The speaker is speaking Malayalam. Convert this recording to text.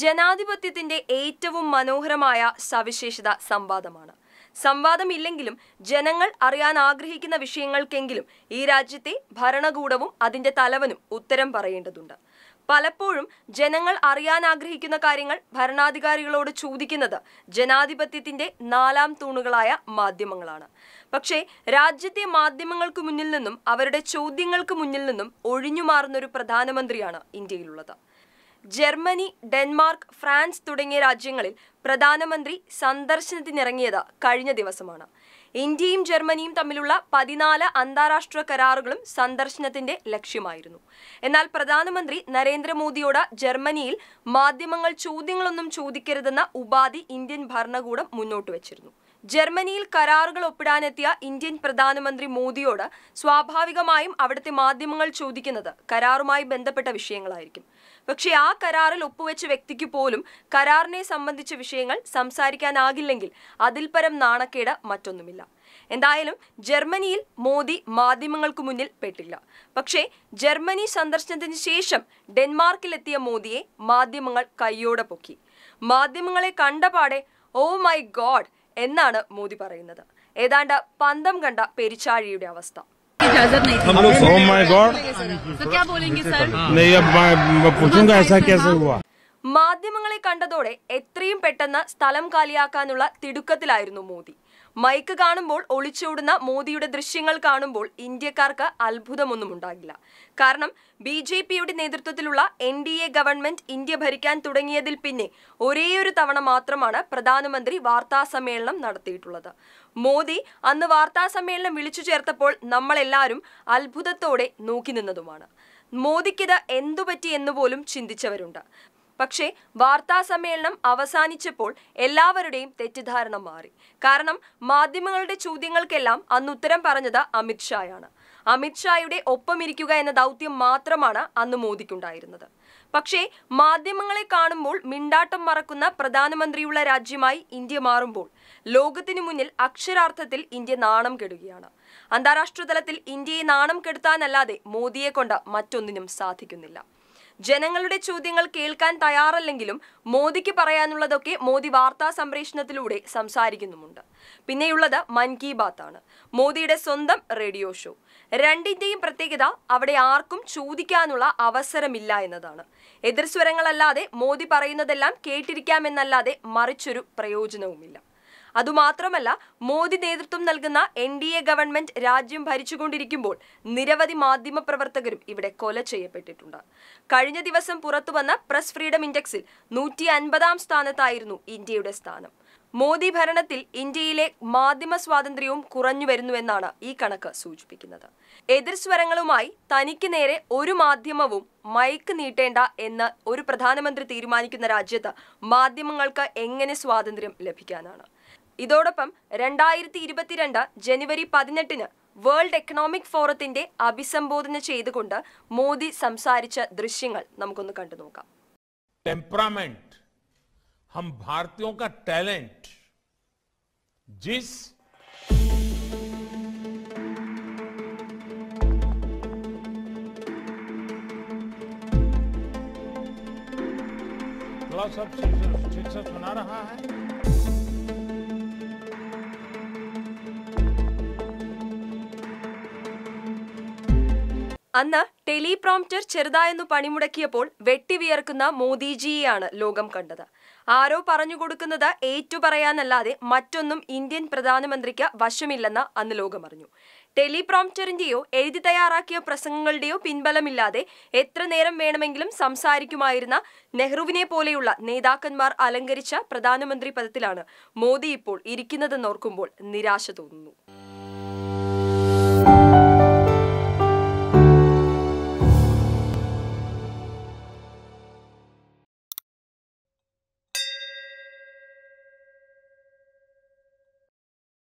ജനാധിപത്യത്തിന്റെ ഏറ്റവും മനോഹരമായ സവിശേഷത സംവാദമാണ് സംവാദമില്ലെങ്കിലും ജനങ്ങൾ അറിയാൻ ആഗ്രഹിക്കുന്ന വിഷയങ്ങൾക്കെങ്കിലും ഈ രാജ്യത്തെ ഭരണകൂടവും അതിന്റെ തലവനും ഉത്തരം പറയേണ്ടതുണ്ട് പലപ്പോഴും ജനങ്ങൾ അറിയാൻ ആഗ്രഹിക്കുന്ന കാര്യങ്ങൾ ഭരണാധികാരികളോട് ചോദിക്കുന്നത് ജനാധിപത്യത്തിന്റെ നാലാം തൂണുകളായ മാധ്യമങ്ങളാണ് പക്ഷേ രാജ്യത്തെ മാധ്യമങ്ങൾക്ക് മുന്നിൽ നിന്നും അവരുടെ ചോദ്യങ്ങൾക്ക് മുന്നിൽ നിന്നും ഒഴിഞ്ഞുമാറുന്ന ഒരു പ്രധാനമന്ത്രിയാണ് ഇന്ത്യയിലുള്ളത് ജർമ്മനി ഡെൻമാർക്ക് ഫ്രാൻസ് തുടങ്ങിയ രാജ്യങ്ങളിൽ പ്രധാനമന്ത്രി സന്ദർശനത്തിനിറങ്ങിയത് കഴിഞ്ഞ ദിവസമാണ് ഇന്ത്യയും ജർമ്മനിയും തമ്മിലുള്ള പതിനാല് അന്താരാഷ്ട്ര കരാറുകളും സന്ദർശനത്തിന്റെ ലക്ഷ്യമായിരുന്നു എന്നാൽ പ്രധാനമന്ത്രി നരേന്ദ്രമോദിയോട് ജർമ്മനിയിൽ മാധ്യമങ്ങൾ ചോദ്യങ്ങളൊന്നും ചോദിക്കരുതെന്ന ഉപാധി ഇന്ത്യൻ ഭരണകൂടം മുന്നോട്ട് വച്ചിരുന്നു ജർമ്മനിയിൽ കരാറുകൾ ഒപ്പിടാനെത്തിയ ഇന്ത്യൻ പ്രധാനമന്ത്രി മോദിയോട് സ്വാഭാവികമായും അവിടുത്തെ മാധ്യമങ്ങൾ ചോദിക്കുന്നത് കരാറുമായി ബന്ധപ്പെട്ട വിഷയങ്ങളായിരിക്കും പക്ഷേ ആ കരാറിൽ ഒപ്പുവെച്ച വ്യക്തിക്ക് പോലും കരാറിനെ സംബന്ധിച്ച വിഷയങ്ങൾ സംസാരിക്കാനാകില്ലെങ്കിൽ അതിൽ പരം നാണക്കേട് മറ്റൊന്നുമില്ല എന്തായാലും ജർമ്മനിയിൽ മോദി മാധ്യമങ്ങൾക്ക് മുന്നിൽ പെട്ടില്ല പക്ഷേ ജർമ്മനി സന്ദർശനത്തിന് ശേഷം ഡെൻമാർക്കിലെത്തിയ മോദിയെ മാധ്യമങ്ങൾ കയ്യോടെ പൊക്കി മാധ്യമങ്ങളെ കണ്ടപാടെ ഓ മൈ ഗോഡ് എന്നാണ് മോദി പറയുന്നത് ഏതാണ്ട് പന്തം കണ്ട പെരിച്ചാഴിയുടെ അവസ്ഥ इजाजत नहीं थी। हम लोग माय गॉड तो क्या बोलेंगे सर नहीं अब मैं पूछूंगा तो ऐसा कैसे हुआ മാധ്യമങ്ങളെ കണ്ടതോടെ എത്രയും പെട്ടെന്ന് സ്ഥലം കാലിയാക്കാനുള്ള തിടുക്കത്തിലായിരുന്നു മോദി മൈക്ക് കാണുമ്പോൾ ഒളിച്ചോടുന്ന മോദിയുടെ ദൃശ്യങ്ങൾ കാണുമ്പോൾ ഇന്ത്യക്കാർക്ക് അത്ഭുതമൊന്നും ഉണ്ടാകില്ല കാരണം ബി ജെ പിയുടെ നേതൃത്വത്തിലുള്ള N D A government India ഭരിക്കാൻ തുടങ്ങിയതിൽ പിന്നെ ഒരേയൊരു തവണ മാത്രമാണ് പ്രധാനമന്ത്രി വാർത്താ സമ്മേളനം നടത്തിയിട്ടുള്ളത് മോദി അന്ന് വാർത്താ സമ്മേളനം വിളിച്ചു ചേർത്തപ്പോൾ നമ്മളെല്ലാവരും അത്ഭുതത്തോടെ നോക്കി നിന്നതുമാണ് മോദിക്കിത് എന്തുപറ്റി എന്നുപോലും ചിന്തിച്ചവരുണ്ട് പക്ഷേ വാർത്താ സമ്മേളനം അവസാനിച്ചപ്പോൾ എല്ലാവരുടെയും തെറ്റിദ്ധാരണ മാറി കാരണം മാധ്യമങ്ങളുടെ ചോദ്യങ്ങൾക്കെല്ലാം അന്ന് ഉത്തരം പറഞ്ഞത് അമിത്ഷായാണ് അമിത്ഷായുടെ ഒപ്പമിരിക്കുക എന്ന ദൗത്യം മാത്രമാണ് അന്ന് മോദിക്കുണ്ടായിരുന്നത് പക്ഷേ മാധ്യമങ്ങളെ കാണുമ്പോൾ മിണ്ടാട്ടം മറക്കുന്ന പ്രധാനമന്ത്രിയുള്ള രാജ്യമായി ഇന്ത്യ മാറുമ്പോൾ ലോകത്തിനു മുന്നിൽ അക്ഷരാർത്ഥത്തിൽ ഇന്ത്യ നാണം കെടുകയാണ് അന്താരാഷ്ട്ര തലത്തിൽ ഇന്ത്യയെ നാണം കെടുത്താനല്ലാതെ മോദിയെ കൊണ്ട് മറ്റൊന്നിനും സാധിക്കുന്നില്ല ജനങ്ങളുടെ ചോദ്യങ്ങൾ കേൾക്കാൻ തയ്യാറല്ലെങ്കിലും മോദിക്ക് പറയാനുള്ളതൊക്കെ മോദി വാർത്താ സംപ്രേഷണത്തിലൂടെ സംസാരിക്കുന്നുമുണ്ട് പിന്നെയുള്ളത് മൻ കി ബാത്ത് ആണ് മോദിയുടെ സ്വന്തം റേഡിയോ ഷോ രണ്ടിൻ്റെയും പ്രത്യേകത അവിടെ ആർക്കും ചോദിക്കാനുള്ള അവസരമില്ല എന്നതാണ് എതിർസ്വരങ്ങളല്ലാതെ മോദി പറയുന്നതെല്ലാം കേട്ടിരിക്കാമെന്നല്ലാതെ മറിച്ചൊരു പ്രയോജനവുമില്ല അതുമാത്രമല്ല മോദി നേതൃത്വം നൽകുന്ന എൻ ഡി എ ഗവൺമെന്റ് രാജ്യം ഭരിച്ചുകൊണ്ടിരിക്കുമ്പോൾ നിരവധി മാധ്യമ പ്രവർത്തകരും ഇവിടെ കൊല ചെയ്യപ്പെട്ടിട്ടുണ്ട് കഴിഞ്ഞ ദിവസം പുറത്തുവന്ന പ്രസ് ഫ്രീഡം ഇൻഡെക്സിൽ നൂറ്റി അൻപതാം സ്ഥാനത്തായിരുന്നു ഇന്ത്യയുടെ സ്ഥാനം മോദി ഭരണത്തിൽ ഇന്ത്യയിലെ മാധ്യമ സ്വാതന്ത്ര്യവും കുറഞ്ഞു വരുന്നുവെന്നാണ് ഈ കണക്ക് സൂചിപ്പിക്കുന്നത് എതിർസ്വരങ്ങളുമായി തനിക്ക് നേരെ ഒരു മാധ്യമവും മൈക്ക് നീട്ടേണ്ട എന്ന് ഒരു പ്രധാനമന്ത്രി തീരുമാനിക്കുന്ന രാജ്യത്ത് മാധ്യമങ്ങൾക്ക് എങ്ങനെ സ്വാതന്ത്ര്യം ലഭിക്കാനാണ് ഇതോടൊപ്പം രണ്ടായിരത്തി ഇരുപത്തിരണ്ട് ജനുവരി പതിനെട്ടിന് വേൾഡ് എക്കണോമിക് ഫോറത്തിന്റെ അഭിസംബോധന ചെയ്തുകൊണ്ട് മോദി സംസാരിച്ച ദൃശ്യങ്ങൾ നമുക്കൊന്ന് കണ്ടു നോക്കാം टेम्परामेंट हम भारतीयों का टैलेंट जिस थोड़ा सब शीर्षक सुना रहा है അന്ന് ടെലിപ്രോംപ്റ്റർ ചെറുതായെന്നു പണിമുടക്കിയപ്പോൾ വെട്ടിവിയർക്കുന്ന മോദിജിയെയാണ് ലോകം കണ്ടത് ആരോ പറഞ്ഞുകൊടുക്കുന്നത് ഏറ്റുപറയാനല്ലാതെ മറ്റൊന്നും ഇന്ത്യൻ പ്രധാനമന്ത്രിക്ക് വശമില്ലെന്ന് അന്ന് ലോകമറിഞ്ഞു ടെലിപ്രോംപ്റ്ററിൻ്റെയോ എഴുതി തയ്യാറാക്കിയ പ്രസംഗങ്ങളുടെയോ പിൻബലമില്ലാതെ എത്ര നേരം വേണമെങ്കിലും സംസാരിക്കുമായിരുന്ന നെഹ്റുവിനെ പോലെയുള്ള നേതാക്കന്മാർ അലങ്കരിച്ച പ്രധാനമന്ത്രി പദത്തിലാണ് മോദി ഇപ്പോൾ ഇരിക്കുന്നതെന്നോർക്കുമ്പോൾ നിരാശ തോന്നുന്നു